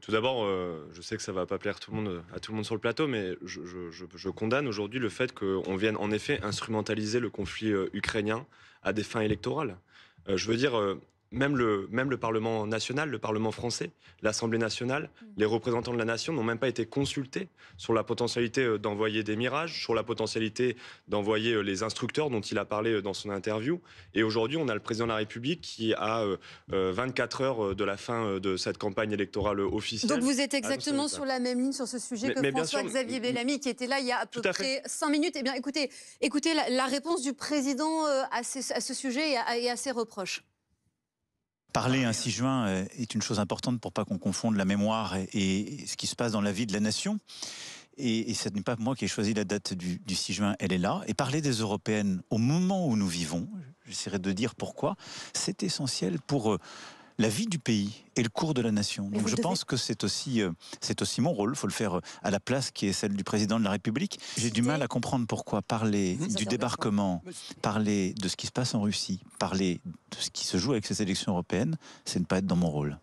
Tout d'abord, euh, je sais que ça va pas plaire euh, à tout le monde sur le plateau, mais je, condamne aujourd'hui le fait qu'on vienne en effet instrumentaliser le conflit euh, ukrainien à des fins électorales. je veux dire, même le, Parlement national, le Parlement français, l'Assemblée nationale, mm. les représentants de la nation n'ont même pas été consultés sur la potentialité euh, d'envoyer des mirages, sur la potentialité d'envoyer euh, les instructeurs dont il a parlé euh, dans son interview. Et aujourd'hui, on a le président de la République qui a 24 heures de la fin de cette campagne électorale officielle. Donc vous êtes ah, exactement sur la même ligne sur ce sujet que François-Xavier Bellamy qui était là il y a à peu près 5 minutes. Et eh bien écoutez, écoutez la, réponse du président à, ce sujet et à ses reproches. Parler un 6 juin euh, est une chose importante pour pas qu'on confonde la mémoire et, ce qui se passe dans la vie de la nation. Et, ce n'est pas moi qui ai choisi la date du, du 6 juin, elle est là. Et parler des européennes au moment où nous vivons, j'essaierai de dire pourquoi, c'est essentiel pour euh, la vie du pays et le cours de la nation. Donc je pense que c'est aussi, euh, c'est aussi mon rôle, il faut le faire euh, à la place qui est celle du président de la République. J'ai du mal à comprendre pourquoi parler du débarquement, parler de ce qui se passe en Russie, parler de ce qui se joue avec ces élections européennes, c'est ne pas être dans mon rôle.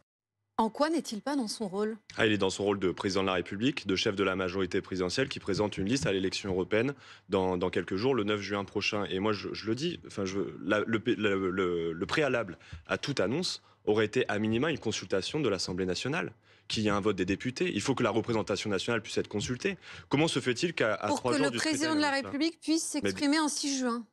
En quoi n'est-il pas dans son rôle ah, Il est dans son rôle de président de la République, de chef de la majorité présidentielle qui présente une liste à l'élection européenne dans, dans, quelques jours, le 9 juin prochain. Et moi, je, le dis, enfin, je, le préalable à toute annonce, aurait été à minima une consultation de l'Assemblée nationale, qu'il y ait un vote des députés. Il faut que la représentation nationale puisse être consultée. Comment se fait-il qu'à trois jours que le président de la République puisse s'exprimer en 6 juin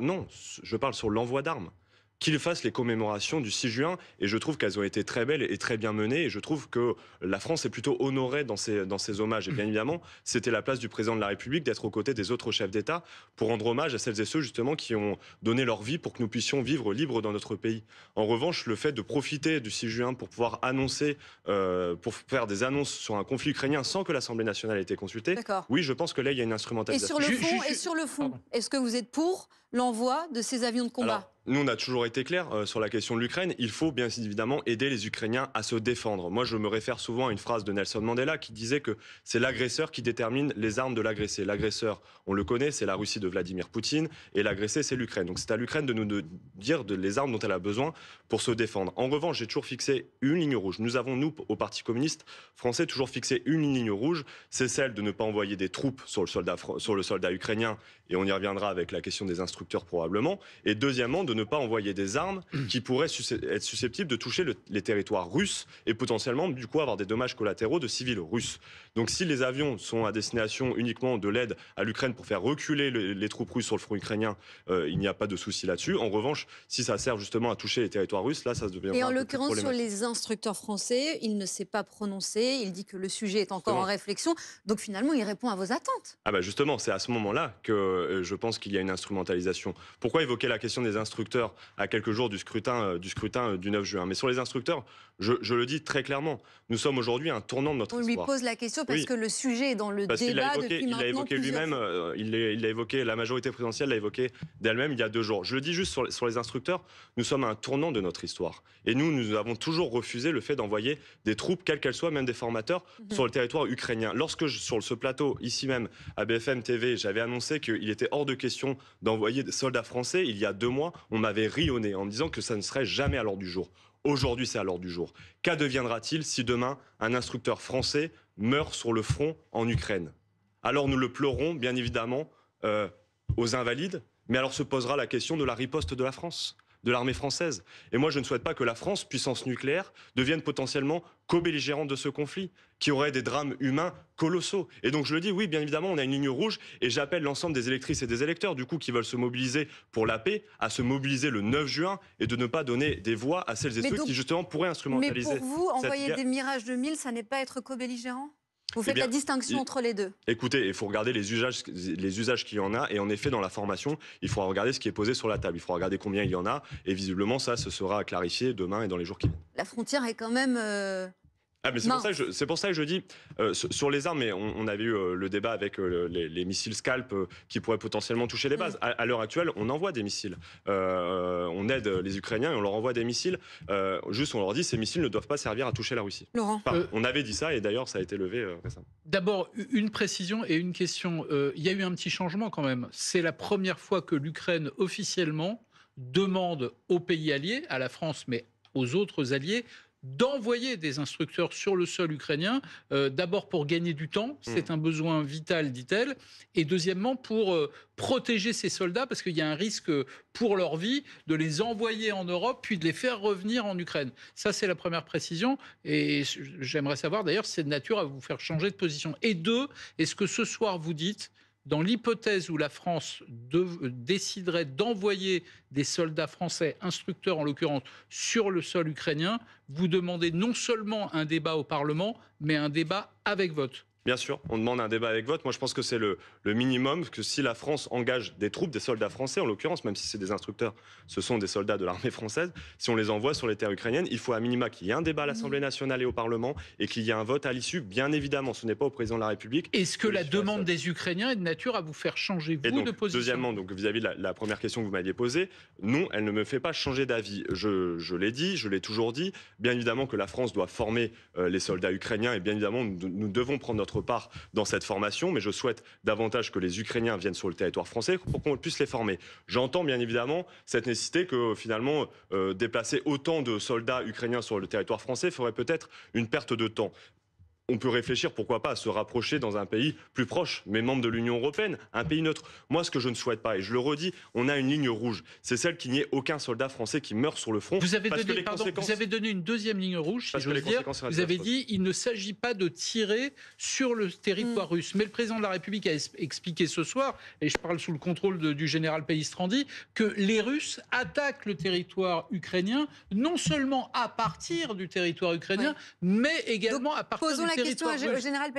Non, je parle sur l'envoi d'armes qu'il fasse les commémorations du 6 juin. Et je trouve qu'elles ont été très belles et très bien menées. Et je trouve que la France est plutôt honorée dans ces dans hommages. Et bien mmh. évidemment, c'était la place du président de la République d'être aux côtés des autres chefs d'État pour rendre hommage à celles et ceux, justement, qui ont donné leur vie pour que nous puissions vivre libres dans notre pays. En revanche, le fait de profiter du 6 juin pour pouvoir annoncer, euh, pour faire des annonces sur un conflit ukrainien sans que l'Assemblée nationale ait été consultée, oui, je pense que là, il y a une instrumentalisation. Et sur le fond, est-ce que vous êtes pour l'envoi de ces avions de combat nous, on a toujours été clair euh, sur la question de l'Ukraine. Il faut bien évidemment aider les Ukrainiens à se défendre. Moi, je me réfère souvent à une phrase de Nelson Mandela qui disait que c'est l'agresseur qui détermine les armes de l'agressé. L'agresseur, on le connaît, c'est la Russie de Vladimir Poutine et l'agressé, c'est l'Ukraine. Donc c'est à l'Ukraine de nous dire de les armes dont elle a besoin pour se défendre. En revanche, j'ai toujours fixé une ligne rouge. Nous avons, nous, au Parti communiste français, toujours fixé une ligne rouge. C'est celle de ne pas envoyer des troupes sur le soldat, sur le soldat ukrainien et on y reviendra avec la question des instructeurs probablement. Et deuxièmement, de ne pas envoyer des armes mm. qui pourraient être susceptibles de toucher les territoires russes et potentiellement du coup avoir des dommages collatéraux de civils russes. Donc si les avions sont à destination uniquement de l'aide à l'Ukraine pour faire reculer les troupes russes sur le front ukrainien, euh, il n'y a pas de souci là-dessus. En revanche, si ça sert justement à toucher les territoires russes, là ça devient Et en l'occurrence sur les instructeurs français, il ne s'est pas prononcé, il dit que le sujet est encore en réflexion. Donc finalement, il répond à vos attentes. Ah bah justement, c'est à ce moment-là que euh, je pense qu'il y a une instrumentalisation. Pourquoi évoquer la question des instructeurs à quelques jours du scrutin, euh, du scrutin euh, du 9 juin. Mais sur les instructeurs, je, le dis très clairement. Nous sommes aujourd'hui à un tournant de notre histoire. On lui pose la question parce que le sujet est dans le débat depuis Il l'a évoqué lui-même. Euh, il l'a évoqué. La majorité présidentielle l'a évoqué d'elle-même il y a deux jours. Je le dis juste sur, les instructeurs. Nous sommes à un tournant de notre histoire. Et nous, nous avons toujours refusé le fait d'envoyer des troupes, quelles qu'elles soient, même des formateurs, mhm. sur le territoire ukrainien. Lorsque sur ce plateau ici même à BFM TV, j'avais annoncé qu'il était hors de question d'envoyer des soldats français. Il y a deux mois, on m'avait rionné en me disant que ça ne serait jamais à l'ordre du jour. Aujourd'hui, c'est à l'ordre du jour. Qu'adviendra-t-il si demain un instructeur français meurt sur le front en Ukraine Alors nous le pleurons, bien évidemment, euh, aux invalides, mais alors se posera la question de la riposte de la France de l'armée française. Et moi, je ne souhaite pas que la France, puissance nucléaire, devienne potentiellement co-belligérante de ce conflit, qui aurait des drames humains colossaux. Et donc, je le dis, oui, bien évidemment, on a une ligne rouge, et j'appelle l'ensemble des électrices et des électeurs, du coup, qui veulent se mobiliser pour la paix, à se mobiliser le 9 juin et de ne pas donner des voix à celles et ceux qui, justement, pourraient instrumentaliser. Mais pour vous, envoyer des mirages de mille, ça n'est pas être co-belligérant vous eh faites la distinction entre les deux. Écoutez, il faut regarder les usages, les usages qu'il y en a. Et en effet, dans la formation, il faudra regarder ce qui est posé sur la table. Il faudra regarder combien il y en a. Et visiblement, ça, ce sera clarifié demain et dans les jours qui viennent. La frontière est quand même euh, ah, c'est pour, ça que je, dis, euh, sur les armes, mais on, avait eu euh, le débat avec euh, les, missiles Scalp qui pourraient potentiellement toucher les mm. bases. À, l'heure actuelle, on envoie des missiles. on aide les Ukrainiens et on leur envoie des missiles. juste, on leur dit, ces missiles ne doivent pas servir à toucher la Russie. on avait dit ça et d'ailleurs, ça a été levé récemment. D'abord, une précision et une question. Il y a eu un petit changement quand même. C'est la première fois que l'Ukraine officiellement demande aux pays alliés, à la France, mais aux autres alliés, d'envoyer des instructeurs sur le sol ukrainien, euh, d'abord pour gagner du temps, hmm. c'est un besoin vital, dit-elle, et deuxièmement pour euh, protéger ces soldats, parce qu'il y a un risque pour leur vie de les envoyer en Europe, puis de les faire revenir en Ukraine. Ça, c'est la première précision, et j'aimerais savoir d'ailleurs si c'est de nature à vous faire changer de position. Et deux, est-ce que ce soir, vous dites, dans l'hypothèse où la France euh, déciderait d'envoyer des soldats français, instructeurs en l'occurrence, sur le sol ukrainien, vous demandez non seulement un débat au Parlement, mais un débat avec vote. Bien sûr, on demande un débat avec vote. Moi, je pense que c'est le, minimum, que si la France engage des troupes, des soldats français en l'occurrence, même si c'est des instructeurs, ce sont des soldats de l'armée française, si on les envoie sur les terres ukrainiennes, il faut à minima qu'il y ait un débat à l'Assemblée nationale et au Parlement et qu'il y ait un vote à l'issue, bien évidemment. Ce n'est pas au président de la République. Est-ce que, la demande des Ukrainiens est de nature à vous faire changer, vous, de position Deuxièmement, donc vis-à-vis de la, première question que vous m'aviez posée, non, elle ne me fait pas changer d'avis. Je, l'ai dit, je l'ai toujours dit. Bien évidemment que la France doit former euh, les soldats ukrainiens et bien évidemment, nous devons prendre notre part dans cette formation, mais je souhaite davantage que les Ukrainiens viennent sur le territoire français pour qu'on puisse les former. J'entends bien évidemment cette nécessité que finalement euh, déplacer autant de soldats ukrainiens sur le territoire français ferait peut-être une perte de temps on peut réfléchir, pourquoi pas, à se rapprocher dans un pays plus proche, mais membre de l'Union européenne, un pays neutre. Moi, ce que je ne souhaite pas, et je le redis, on a une ligne rouge. C'est celle qu'il n'y ait aucun soldat français qui meurt sur le front. Vous avez, donné, les conséquences... vous avez donné une deuxième ligne rouge, dire. Vous avez dit, il ne s'agit pas de tirer sur le territoire mm. russe. Mais le président de la République a expliqué ce soir, et je parle sous le contrôle du général Pellistrandi, que les Russes attaquent le territoire ukrainien, non seulement à partir du territoire ukrainien, mais également à partir du la question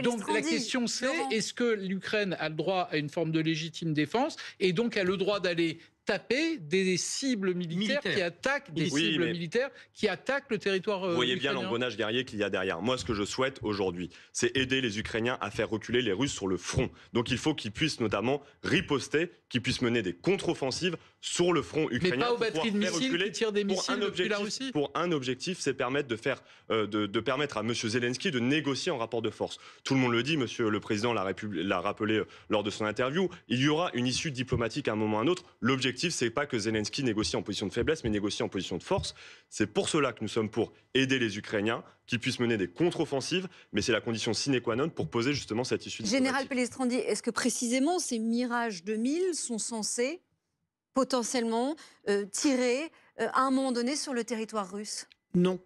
Donc la question c'est est-ce que l'Ukraine a le droit à une forme de légitime défense et donc a le droit d'aller taper des cibles militaires qui attaquent des cibles militaires qui attaquent le territoire euh, Vous voyez bien l'engrenage guerrier qu'il y a derrière. Moi, ce que je souhaite aujourd'hui, c'est aider les Ukrainiens à faire reculer les Russes sur le front. Donc, il faut qu'ils puissent notamment riposter qui puisse mener des contre-offensives sur le front ukrainien. Mais pas aux batteries de missiles qui tirent des missiles depuis la Russie. Pour un objectif, c'est permettre de faire, euh, permettre à M. Zelensky de négocier en rapport de force. Tout le monde le dit, M. le Président l'a rappelé euh, lors de son interview, il y aura une issue diplomatique à un moment ou à un autre. L'objectif, ce n'est pas que Zelensky négocie en position de faiblesse, mais négocie en position de force. C'est pour cela que nous sommes pour aider les Ukrainiens, qui puissent mener des contre-offensives, mais c'est la condition sine qua non pour poser justement cette issue. Général Pellestrandi, est-ce que précisément ces Mirage 2000 sont censés potentiellement euh, tirer euh, à un moment donné sur le territoire russe Non.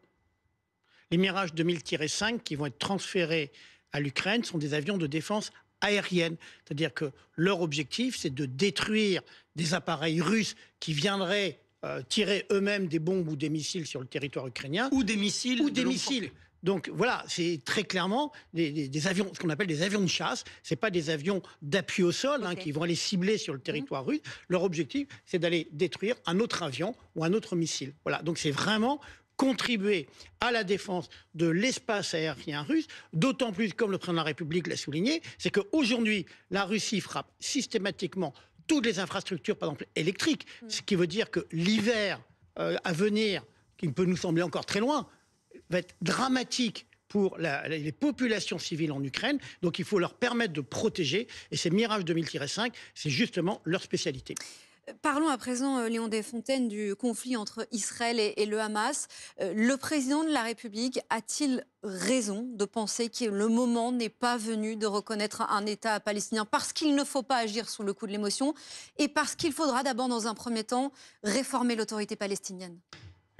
Les Mirage 2000-5 qui vont être transférés à l'Ukraine sont des avions de défense aérienne. C'est-à-dire que leur objectif, c'est de détruire des appareils russes qui viendraient euh, tirer eux-mêmes des bombes ou des missiles sur le territoire ukrainien. Ou des missiles. Ou des missiles. Donc voilà, c'est très clairement des, avions, ce qu'on appelle des avions de chasse. C'est pas des avions d'appui au sol hein, qui vont aller cibler sur le territoire mhm. russe. Leur objectif, c'est d'aller détruire un autre avion ou un autre missile. Voilà. Donc c'est vraiment contribuer à la défense de l'espace aérien russe, d'autant plus, comme le président de la République l'a souligné, c'est qu'aujourd'hui, la Russie frappe systématiquement toutes les infrastructures, par exemple électriques, mm. ce qui veut dire que l'hiver euh, à venir, qui ne peut nous sembler encore très loin, va être dramatique pour les populations civiles en Ukraine. Donc il faut leur permettre de protéger. Et ces Mirage 2000-5, c'est justement leur spécialité. Parlons à présent, euh, Léon Desfontaines, du conflit entre Israël et, le Hamas. Euh, le président de la République a-t-il raison de penser que le moment n'est pas venu de reconnaître un État palestinien parce qu'il ne faut pas agir sous le coup de l'émotion et parce qu'il faudra d'abord, dans un premier temps, réformer l'autorité palestinienne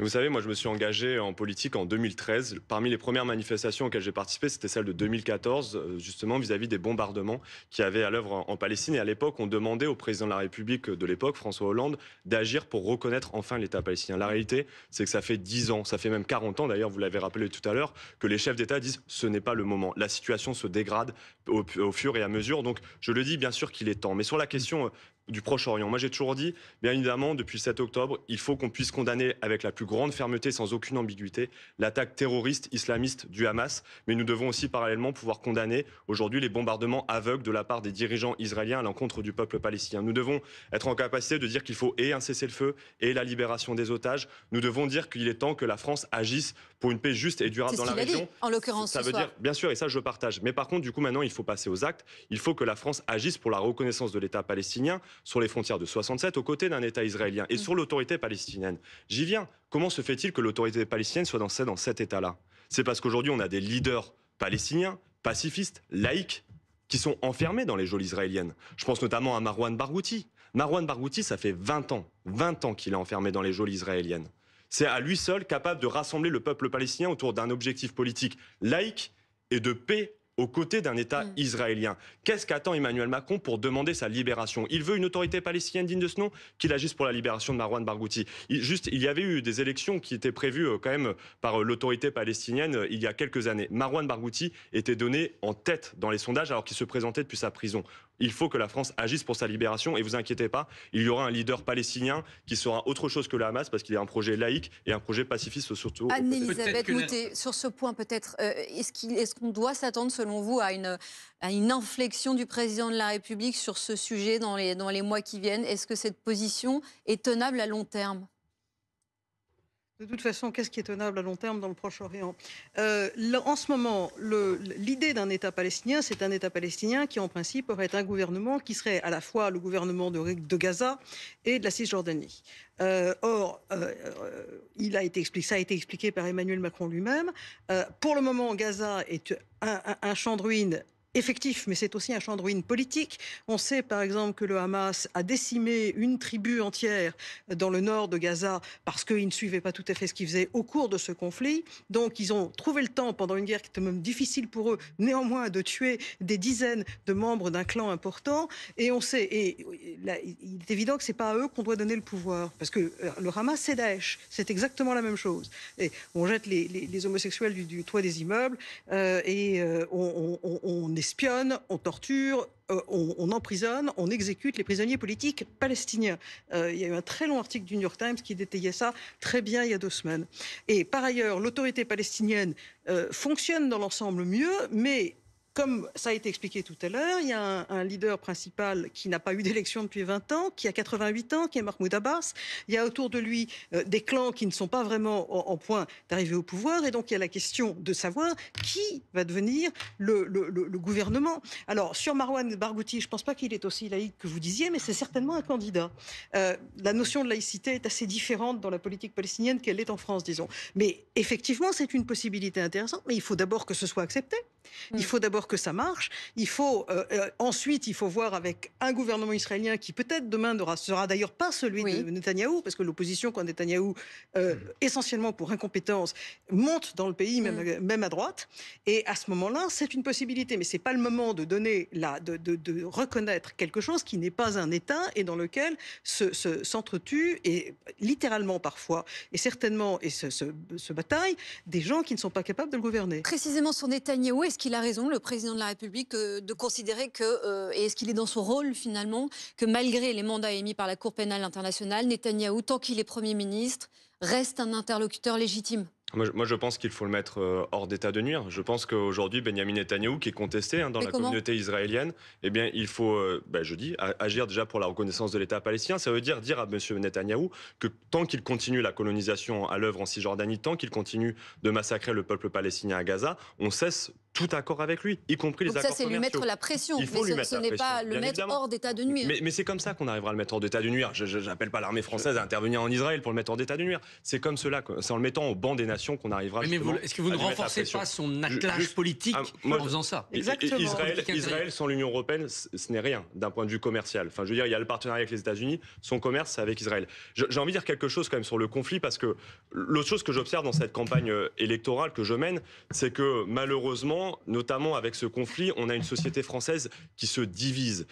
vous savez, moi, je me suis engagé en politique en 2013. Parmi les premières manifestations auxquelles j'ai participé, c'était celle de 2014, euh, justement vis-à-vis des bombardements qui avaient à l'œuvre en Palestine. Et à l'époque, on demandait au président de la République de l'époque, François Hollande, d'agir pour reconnaître enfin l'État palestinien. La réalité, c'est que ça fait 10 ans, ça fait même 40 ans, d'ailleurs, vous l'avez rappelé tout à l'heure, que les chefs d'État disent ce n'est pas le moment. La situation se dégrade au, fur et à mesure. Donc, je le dis, bien sûr qu'il est temps. Mais sur la question euh, du Proche-Orient. Moi, j'ai toujours dit, bien évidemment, depuis 7 octobre, il faut qu'on puisse condamner avec la plus grande fermeté, sans aucune ambiguïté, l'attaque terroriste islamiste du Hamas. Mais nous devons aussi parallèlement pouvoir condamner aujourd'hui les bombardements aveugles de la part des dirigeants israéliens à l'encontre du peuple palestinien. Nous devons être en capacité de dire qu'il faut et un cessez-le-feu et la libération des otages. Nous devons dire qu'il est temps que la France agisse pour une paix juste et durable dans la région. en l'occurrence, ça veut dire, bien sûr, et ça je partage. Mais par contre, du coup, maintenant, il faut passer aux actes. Il faut que la France agisse pour la reconnaissance de l'État palestinien, sur les frontières de 67 aux côtés d'un État israélien et mm. sur l'autorité palestinienne. J'y viens. Comment se fait-il que l'autorité palestinienne soit dans, dans cet État-là C'est parce qu'aujourd'hui, on a des leaders palestiniens, pacifistes, laïcs, qui sont enfermés dans les geôles israéliennes. Je pense notamment à Marwan Barghouti. Marwan Barghouti, ça fait 20 ans, 20 ans qu'il est enfermé dans les geôles israéliennes. C'est à lui seul capable de rassembler le peuple palestinien autour d'un objectif politique laïque et de paix aux côtés d'un État mm. israélien. Qu'est-ce qu'attend Emmanuel Macron pour demander sa libération Il veut une autorité palestinienne digne de ce nom qu'il agisse pour la libération de Marwan Barghouti. Il, juste, il y avait eu des élections qui étaient prévues euh, quand même par euh, l'autorité palestinienne euh, il y a quelques années. Marwan Barghouti était donné en tête dans les sondages alors qu'il se présentait depuis sa prison. Il faut que la France agisse pour sa libération. Et vous inquiétez pas, il y aura un leader palestinien qui sera autre chose que le Hamas parce qu'il est un projet laïque et un projet pacifiste surtout. Anne-Elisabeth Moutet, sur ce point peut-être, euh, est-ce qu'on doit s'attendre selon vous à une, à une inflexion du président de la République sur ce sujet dans les, dans les mois qui viennent Est-ce que cette position est tenable à long terme de toute façon, qu'est-ce qui est tenable à long terme dans le Proche-Orient euh, En ce moment, l'idée d'un État palestinien, c'est un État palestinien qui, en principe, aurait un gouvernement qui serait à la fois le gouvernement de, Gaza et de la Cisjordanie. Euh, or, euh, il a été expliqué, ça a été expliqué par Emmanuel Macron lui-même. pour le moment, Gaza est un champ de ruines effectif, mais c'est aussi un champ de ruines politique. On sait par exemple que le Hamas a décimé une tribu entière dans le nord de Gaza parce qu'ils ne suivaient pas tout à fait ce qu'ils faisaient au cours de ce conflit. Donc ils ont trouvé le temps, pendant une guerre qui était même difficile pour eux, néanmoins de tuer des dizaines de membres d'un clan important. Et on sait, et là, il est évident que c'est pas à eux qu'on doit donner le pouvoir, parce que euh, le Hamas c'est Daesh, c'est exactement la même chose. Et on jette les, homosexuels du, toit des immeubles euh, et euh, on, on, on espionne, on torture, euh, on, emprisonne, on exécute les prisonniers politiques palestiniens. Euh, il y a eu un très long article du New York Times qui détaillait ça très bien il y a deux semaines. Et par ailleurs, l'autorité palestinienne euh, fonctionne dans l'ensemble mieux, mais comme ça a été expliqué tout à l'heure, il y a un, leader principal qui n'a pas eu d'élection depuis 20 ans, qui a 88 ans, qui est Mahmoud Abbas. Il y a autour de lui euh, des clans qui ne sont pas vraiment en, point d'arriver au pouvoir. Et donc, il y a la question de savoir qui va devenir le, gouvernement. Alors, sur Marwan Barghouti, je ne pense pas qu'il est aussi laïque que vous disiez, mais c'est certainement un candidat. Euh, la notion de laïcité est assez différente dans la politique palestinienne qu'elle est en France, disons. Mais effectivement, c'est une possibilité intéressante, mais il faut d'abord que ce soit accepté. Il mm. faut d'abord que ça marche. Il faut euh, euh, ensuite, il faut voir avec un gouvernement israélien qui peut-être demain ne sera d'ailleurs pas celui de Netanyahou, parce que l'opposition contre Netanyahou, euh, mm. essentiellement pour incompétence, monte dans le pays, mm. même, à droite. Et à ce moment-là, c'est une possibilité, mais c'est pas le moment de donner de, reconnaître quelque chose qui n'est pas un État et dans lequel se, s'entretuent et littéralement parfois et certainement et se, bataille des gens qui ne sont pas capables de le gouverner. Précisément sur Netanyahou est-ce qu'il a raison, le président de la République, euh, de considérer que, euh, et est-ce qu'il est dans son rôle finalement, que malgré les mandats émis par la Cour pénale internationale, Netanyahou, tant qu'il est Premier ministre, reste un interlocuteur légitime moi, je pense qu'il faut le mettre euh, hors d'état de nuire. Je pense qu'aujourd'hui, Benjamin Netanyahu, qui est contesté hein, dans la communauté israélienne, eh bien, il faut, ben, je dis, agir déjà pour la reconnaissance de l'État palestinien. Ça veut dire dire à M. Netanyahou que tant qu'il continue la colonisation à l'œuvre en Cisjordanie, tant qu'il continue de massacrer le peuple palestinien à Gaza, on cesse tout accord avec lui, y compris les Donc ça, c'est lui mettre la pression. mais ce, n'est pas le mettre hors d'état de nuire. Mais, c'est comme ça qu'on arrivera à le mettre hors d'état de nuire. Je n'appelle pas l'armée française à intervenir en Israël pour le mettre hors d'état de nuire. C'est comme cela, c'est en le mettant au banc des nations qu'on arrivera. Mais, mais est-ce que vous ne renforcez pas son attelage politique ah, en faisant ça Exactement. Israël, Israël sans l'Union européenne, ce n'est rien d'un point de vue commercial. Enfin, je veux dire, il y a le partenariat avec les États-Unis, son commerce, c'est avec Israël. J'ai envie de dire quelque chose quand même sur le conflit parce que l'autre chose que j'observe dans cette campagne euh, électorale que je mène, c'est que malheureusement notamment avec ce conflit, on a une société française qui se divise.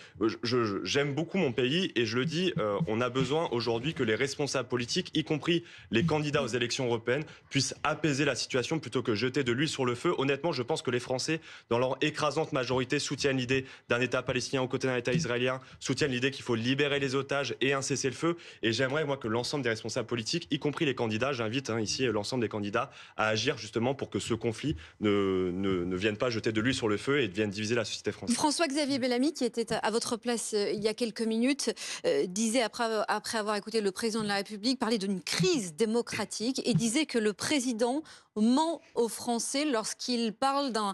J'aime beaucoup mon pays et je le dis, euh, on a besoin aujourd'hui que les responsables politiques, y compris les candidats aux élections européennes, puissent apaiser la situation plutôt que jeter de l'huile sur le feu. Honnêtement, je pense que les Français, dans leur écrasante majorité, soutiennent l'idée d'un État palestinien aux côtés d'un État israélien, soutiennent l'idée qu'il faut libérer les otages et un cessez-le-feu. Et j'aimerais, moi, que l'ensemble des responsables politiques, y compris les candidats, j'invite hein, ici l'ensemble des candidats à agir justement pour que ce conflit ne, ne ne viennent pas jeter de l'huile sur le feu et viennent diviser la société française. François-Xavier Bellamy, qui était à votre place euh, il y a quelques minutes, euh, disait, après, après avoir écouté le président de la République, parler d'une crise démocratique et disait que le président ment aux Français lorsqu'il parle d'un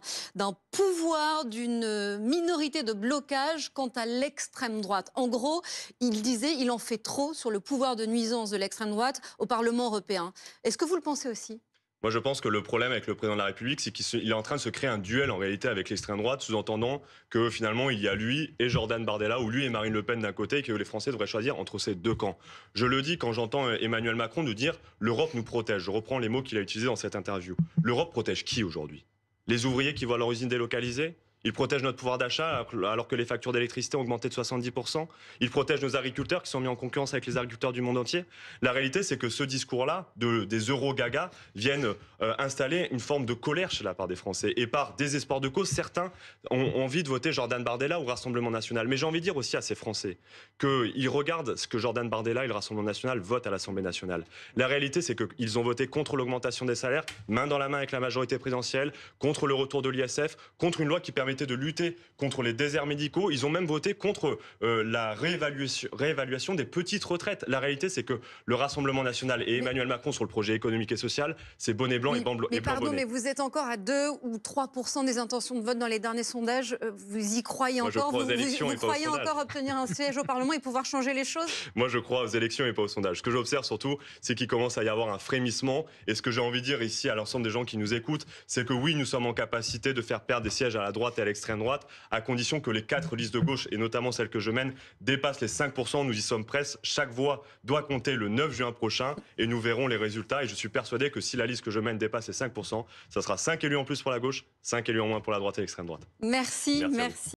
pouvoir, d'une minorité de blocage quant à l'extrême droite. En gros, il disait il en fait trop sur le pouvoir de nuisance de l'extrême droite au Parlement européen. Est-ce que vous le pensez aussi moi, je pense que le problème avec le président de la République, c'est qu'il est en train de se créer un duel en réalité avec l'extrême droite, sous-entendant que finalement il y a lui et Jordan Bardella ou lui et Marine Le Pen d'un côté, et que les Français devraient choisir entre ces deux camps. Je le dis quand j'entends euh, Emmanuel Macron nous dire l'Europe nous protège. Je reprends les mots qu'il a utilisés dans cette interview. L'Europe protège qui aujourd'hui Les ouvriers qui voient leur usine délocalisée ils protègent notre pouvoir d'achat alors que les factures d'électricité ont augmenté de 70%. Ils protègent nos agriculteurs qui sont mis en concurrence avec les agriculteurs du monde entier. La réalité, c'est que ce discours-là de, des euro-gaga viennent euh, installer une forme de colère chez la part des Français. Et par désespoir de cause, certains ont envie de voter Jordan Bardella au Rassemblement National. Mais j'ai envie de dire aussi à ces Français qu'ils regardent ce que Jordan Bardella et le Rassemblement National votent à l'Assemblée nationale. La réalité, c'est qu'ils ont voté contre l'augmentation des salaires, main dans la main avec la majorité présidentielle, contre le retour de l'ISF, contre une loi qui permet de lutter contre les déserts médicaux. Ils ont même voté contre euh, la réévaluation, réévaluation, des petites retraites. La réalité, c'est que le Rassemblement national et Emmanuel Macron sur le projet économique et social, c'est bonnet blanc et blanc Mais pardon, bonnet. mais vous êtes encore à 2 ou 3 des intentions de vote dans les derniers sondages. Euh, vous y croyez encore Vous, croyez encore obtenir un siège au Parlement et pouvoir changer les choses Moi, je crois aux élections et pas aux sondages. Ce que j'observe surtout, c'est qu'il commence à y avoir un frémissement. Et ce que j'ai envie de dire ici à l'ensemble des gens qui nous écoutent, c'est que oui, nous sommes en capacité de faire perdre des sièges à la droite et à l'extrême droite, à condition que les quatre listes de gauche, et notamment celle que je mène, dépassent les 5%. Nous y sommes presque. Chaque voix doit compter le 9 juin prochain et nous verrons les résultats. Et je suis persuadé que si la liste que je mène dépasse les 5%, ça sera 5 élus en plus pour la gauche, 5 élus en moins pour la droite et l'extrême droite. merci. merci.